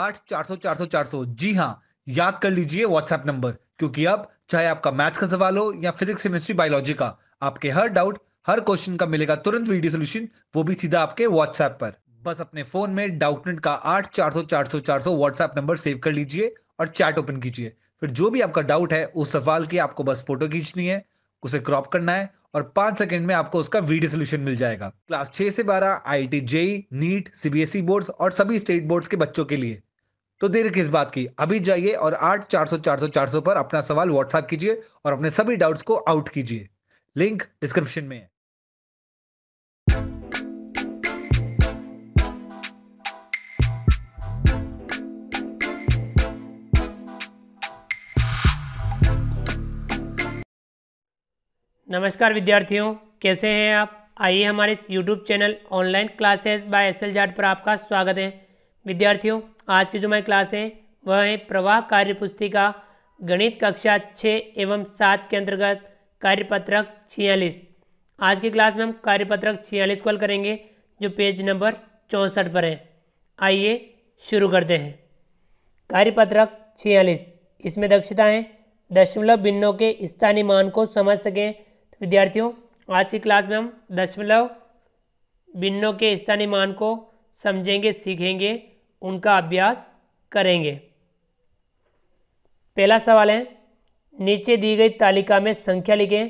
आठ चार सौ चार सौ चार सौ जी हाँ याद कर लीजिए व्हाट्सएप नंबर क्योंकि अब चाहे आपका मैथ्स का सवाल हो या फिजिक्स केमिस्ट्री बायोलॉजी का आपके हर डाउट हर क्वेश्चन का मिलेगा तुरंत वीडियो सोल्यूशन वो भी सीधा आपके व्हाट्सएप पर बस अपने फोन में डाउटनेट का आठ चार सौ चार सौ चार सौ व्हाट्सएप नंबर सेव कर लीजिए और चैट ओपन कीजिए फिर जो भी आपका डाउट है उस सवाल की आपको बस फोटो खींचनी है उसे क्रॉप करना है और पांच सेकंड में आपको उसका वीडियो सोल्यूशन मिल जाएगा क्लास छह से बारह I T JEE NEET CBSE boards और सभी स्टेट बोर्ड्स के बच्चों के लिए तो देर किस बात की अभी जाइए और आठ चार सौ चार सौ चार सौ पर अपना सवाल व्हाट्सएप कीजिए और अपने सभी डाउट्स को आउट कीजिए लिंक डिस्क्रिप्शन में है नमस्कार विद्यार्थियों कैसे हैं आप आइए हमारे इस YouTube channel online classes by S L Jat पर आपका स्वागत है विद्यार्थियों आज की जो हमारी क्लास है वह है प्रवाह कार्य पुस्तिका गणित कक्षा छः एवं सात के अंतर्गत कार्यपत्रक छियालीस आज की क्लास में हम कार्यपत्रक छियालीस कॉल करेंगे जो पेज नंबर चौंसठ पर है आइए शुरू करते हैं कार्यपत्रक छियालीस इसमें दक्षता है दशमलव बिन्नों के स्थानीय मान को समझ सकें तो विद्यार्थियों आज की क्लास में हम दशमलव बिन्नों के स्थानीय मान को समझेंगे सीखेंगे उनका अभ्यास करेंगे पहला सवाल है नीचे दी गई तालिका में संख्या लिखें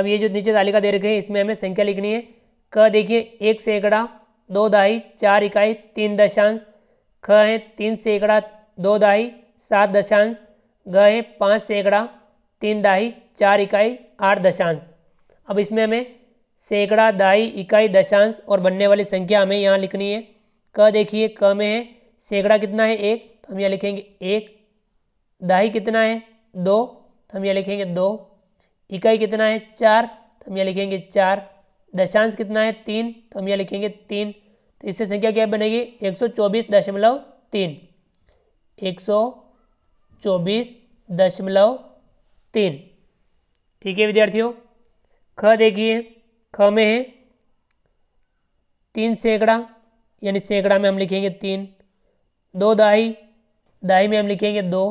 अब ये जो नीचे तालिका दे रखे हैं इसमें हमें संख्या लिखनी है क देखिए एक सैकड़ा दो दहाई चार इकाई तीन दशांश ख है तीन सैकड़ा दो दहाई सात दशांश ग है पाँच सैकड़ा तीन दहाई चार इकाई आठ दशांश अब इसमें हमें सैकड़ा दहाई इकाई दशांश और बनने वाली संख्या हमें यहाँ लिखनी है क देखिए क में है सैकड़ा कितना है एक तो हम यहाँ लिखेंगे एक दाही कितना है दो तो हम यहाँ लिखेंगे दो इकाई कितना है चार तो हम यहाँ लिखेंगे चार दशांश कितना है तीन तो हम यहाँ लिखेंगे तीन तो इससे संख्या क्या बनेगी एक सौ चौबीस दशमलव तीन एक सौ चौबीस दशमलव तीन ठीक है विद्यार्थियों ख देखिए ख में है तीन सैकड़ा यानी सैकड़ा में हम लिखेंगे तीन दो दहाई दहाई में हम लिखेंगे दो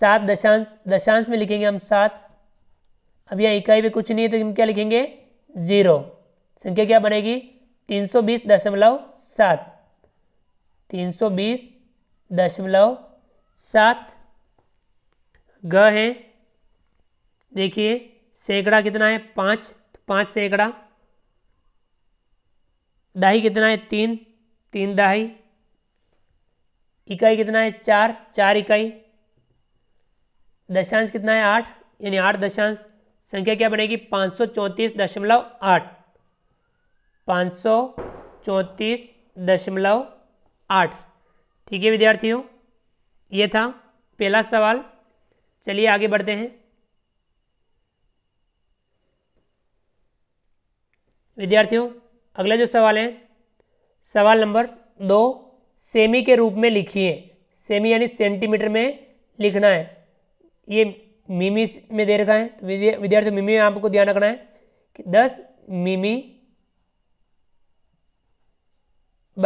सात दशांश दशांश में लिखेंगे हम सात अब यह इकाई में कुछ नहीं है तो हम क्या लिखेंगे ज़ीरो संख्या क्या बनेगी तीन सौ बीस दशमलव सात तीन सौ बीस दशमलव सात ग है देखिए सैकड़ा कितना है पाँच तो पाँच सैकड़ा दाही कितना है तीन तीन दहाई इकाई कितना है चार चार इकाई दशांश कितना है आठ यानी आठ दशांश संख्या क्या बनेगी पाँच सौ चौंतीस दशमलव आठ पाँच सौ चौंतीस दशमलव आठ ठीक है विद्यार्थियों ये था पहला सवाल चलिए आगे बढ़ते हैं विद्यार्थियों अगला जो सवाल है सवाल नंबर दो सेमी के रूप में लिखिए सेमी यानी सेंटीमीटर में लिखना है ये मिमी में दे रखा है तो विद्यार्थी मिमी में आपको ध्यान रखना है कि दस मिमी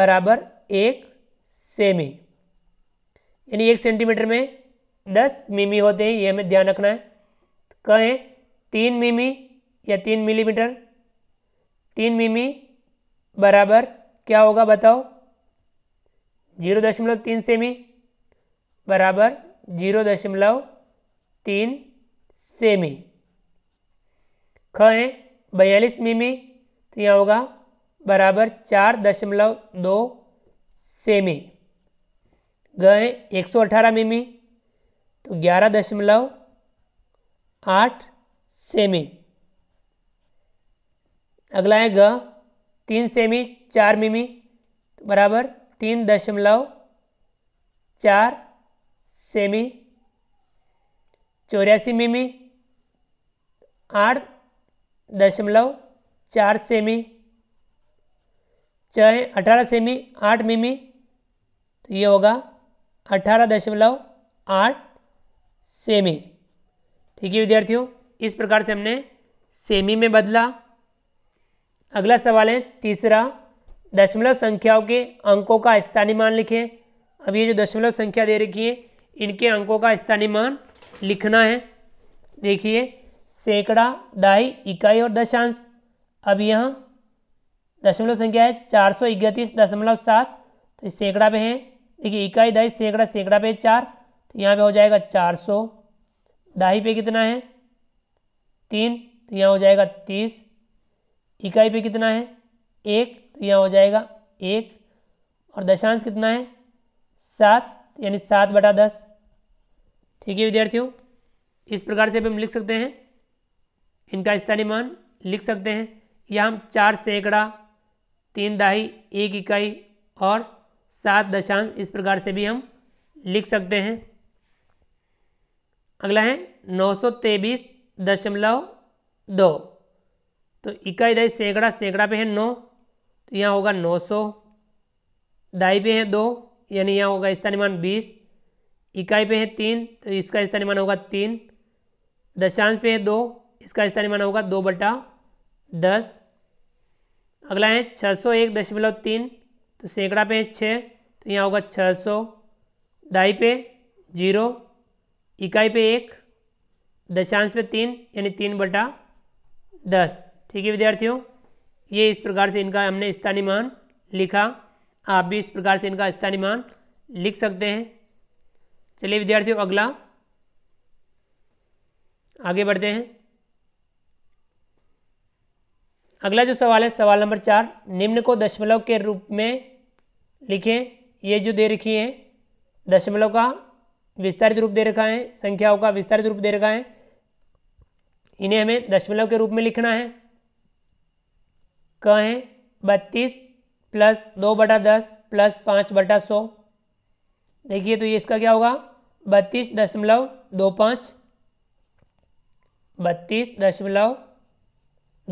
बराबर एक सेमी यानी एक सेंटीमीटर में दस मिमी होते हैं ये हमें ध्यान रखना है कहें तीन मिमी या तीन मिलीमीटर तीन मिमी बराबर क्या होगा बताओ जीरो दशमलव तीन सेमी बराबर जीरो दशमलव तीन सेमी ख है बयालीस मिमी तो यह होगा बराबर चार दशमलव दो सेमी ग है एक सौ अठारह मिमी तो ग्यारह दशमलव आठ सेमी अगला है ग तीन सेमी चार मिमी बराबर तीन दशमलव चार सेमी चौरासी मिमी आठ दशमलव चार सेमी चाहे अठारह सेमी आठ मिमी तो ये होगा अठारह दशमलव आठ सेमी ठीक है विद्यार्थियों इस प्रकार से हमने सेमी में बदला अगला सवाल है तीसरा दशमलव संख्याओं के अंकों का स्थानीय मान लिखें अब ये जो दशमलव संख्या दे रखी है इनके अंकों का स्थानीय मान लिखना है देखिए सैकड़ा दाई इकाई और दशांश अब यहाँ दशमलव संख्या है चार सौ इकतीस दशमलव सात तो सैकड़ा पे है देखिए इकाई दाई सैकड़ा सैकड़ा पे चार तो यहाँ पे हो जाएगा चार सौ दाई पे कितना है तीन तो यहाँ हो जाएगा तीस इकाई पे कितना है एक तो यह हो जाएगा एक और दशांश कितना है सात तो यानी सात बटा दस ठीक है विद्यार्थियों इस प्रकार से भी हम लिख सकते हैं इनका स्थानीय मान लिख सकते हैं यह हम चार सैकड़ा तीन दाही एक इकाई और सात दशांश इस प्रकार से भी हम लिख सकते हैं अगला है नौ सौ तेईस दशमलव दो तो इकाई दाई सैकड़ा सैकड़ा पे है नौ तो यहाँ होगा नौ सौ दाई पे है दो यानी यहाँ होगा स्थानीय मान बीस इकाई पे है तीन तो इसका स्थानीय मान होगा तीन दशांश पे है दो इसका स्थानीय मान होगा दो बटा दस अगला है छः सौ एक दशमलव तीन तो सैकड़ा पे है छः तो यहाँ होगा छः सौ दाई पे जीरो इकाई पे एक दशांश पे तीन यानी तीन बटा दस ठीक है विद्यार्थियों ये इस प्रकार से इनका हमने स्थानीय मान लिखा आप भी इस प्रकार से इनका स्थानीय मान लिख सकते हैं चलिए विद्यार्थियों अगला आगे बढ़ते हैं अगला जो सवाल है सवाल नंबर चार निम्न को दशमलव के रूप में लिखें ये जो दे रखी है दशमलव का विस्तारित रूप दे रखा है संख्याओं का विस्तारित रूप दे रखा है इन्हें हमें दशमलव के रूप में लिखना है कहें बत्तीस प्लस दो बटा दस प्लस पाँच बटा सौ देखिए तो ये इसका क्या होगा बत्तीस दशमलव दो पाँच बत्तीस दशमलव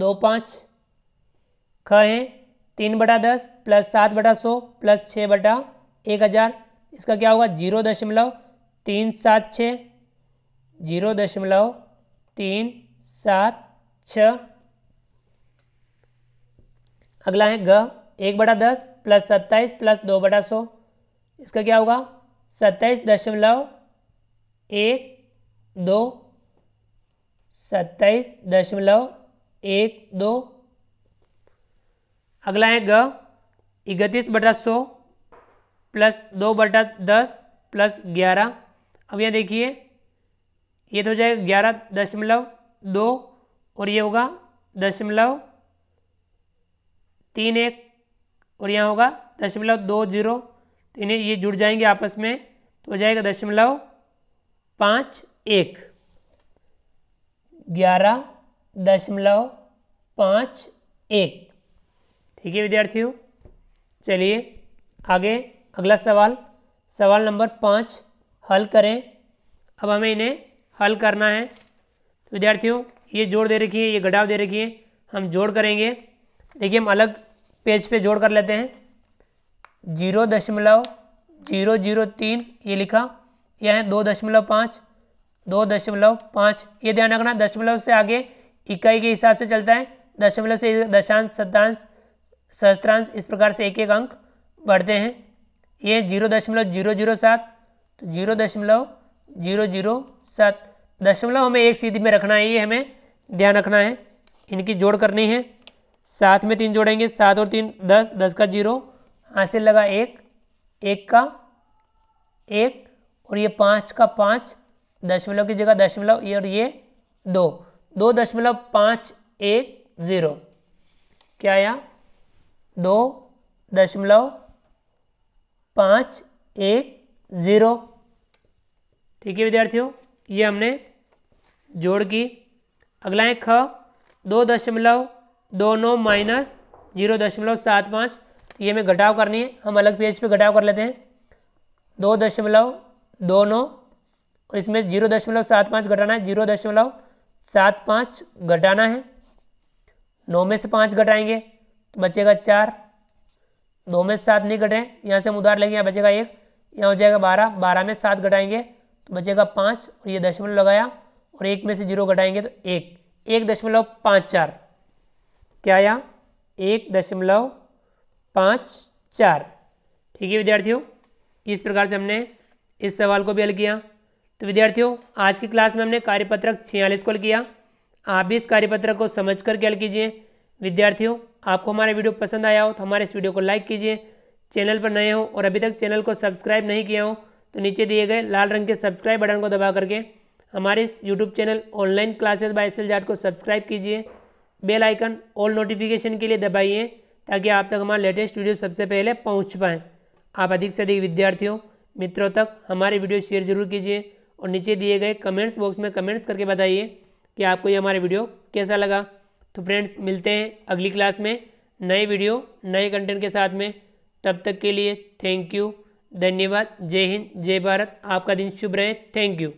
दो पाँच ख है तीन बटा दस प्लस सात बटा सौ प्लस छः बटा एक हज़ार इसका क्या होगा जीरो दशमलव तीन सात छः जीरो दशमलव तीन सात छः अगला है ग एक बटा दस प्लस सत्ताईस प्लस दो बटा सौ इसका क्या होगा सत्ताईस दशमलव एक दो सत्ताईस दशमलव एक दो अगला है ग इकतीस बटा सौ प्लस दो बटा दस प्लस ग्यारह अब यह देखिए ये तो हो जाएगा ग्यारह दशमलव दो और ये होगा दशमलव तीन एक और यहाँ होगा दशमलव दो जीरो तो इन्हें ये जुड़ जाएंगे आपस में तो हो जाएगा दशमलव पाँच एक ग्यारह दशमलव पाँच एक ठीक है विद्यार्थियों चलिए आगे अगला सवाल सवाल नंबर पाँच हल करें अब हमें इन्हें हल करना है तो विद्यार्थियों ये जोड़ दे रखी है ये घटाव दे रखी है हम जोड़ करेंगे देखिए हम अलग पेज पे जोड़ कर लेते हैं जीरो दशमलव जीरो जीरो तीन ये लिखा यह है दो दशमलव पाँच दो दशमलव पाँच ये ध्यान रखना दशमलव से आगे इकाई के हिसाब से चलता है दशमलव से दशांश शतांश सहस्त्रांश इस प्रकार से एक एक अंक बढ़ते हैं ये जीरो दशमलव जीरो जीरो सात तो जीरो दशमलव जीरो जीरो सात दशमलव हमें एक सीधी में रखना है ये हमें ध्यान रखना है इनकी जोड़ करनी है सात में तीन जोड़ेंगे सात और तीन दस दस का जीरो हासिल लगा एक एक का एक और ये पाँच का पाँच दशमलव की जगह दशमलव ये और ये दो दो दशमलव पाँच एक ज़ीरो क्या आया दो दशमलव पाँच एक ज़ीरो ठीक है विद्यार्थियों ये हमने जोड़ की अगला है ख दो दशमलव दोनों माइनस जीरो दशमलव सात पाँच ये में घटाव करनी है हम अलग पेज पे घटाव कर लेते हैं दो दशमलव दो नौ और इसमें जीरो दशमलव सात पाँच घटाना है जीरो दशमलव सात पाँच घटाना है नौ में से पाँच घटाएंगे तो बचेगा चार दो में सात नहीं घटे यहाँ से हम उधार लेंगे यहाँ बचेगा एक यहाँ हो जाएगा बारह बारह में सात घटाएंगे तो बचेगा पाँच और ये दशमलव लगाया और एक में से जीरो घटाएंगे तो एक एक दशमलव पाँच चार क्या आया एक दशमलव पाँच चार ठीक है विद्यार्थियों इस प्रकार से हमने इस सवाल को भी हल किया तो विद्यार्थियों आज की क्लास में हमने कार्यपत्रक छियालीस को हल किया आप भी इस कार्यपत्रक को समझ कर के हल कीजिए विद्यार्थियों आपको हमारा वीडियो पसंद आया हो तो हमारे इस वीडियो को लाइक कीजिए चैनल पर नए हो और अभी तक चैनल को सब्सक्राइब नहीं किया हो तो नीचे दिए गए लाल रंग के सब्सक्राइब बटन को दबा करके हमारे इस YouTube channel online classes by S को सब्सक्राइब कीजिए बेल आइकन ऑल नोटिफिकेशन के लिए दबाइए ताकि आप तक हमारे लेटेस्ट वीडियो सबसे पहले पहुंच पाए आप अधिक से अधिक विद्यार्थियों मित्रों तक हमारे वीडियो शेयर जरूर कीजिए और नीचे दिए गए कमेंट्स बॉक्स में कमेंट्स करके बताइए कि आपको ये हमारा वीडियो कैसा लगा तो फ्रेंड्स मिलते हैं अगली क्लास में नए वीडियो नए कंटेंट के साथ में तब तक के लिए थैंक यू धन्यवाद जय हिंद जय भारत आपका दिन शुभ रहे थैंक यू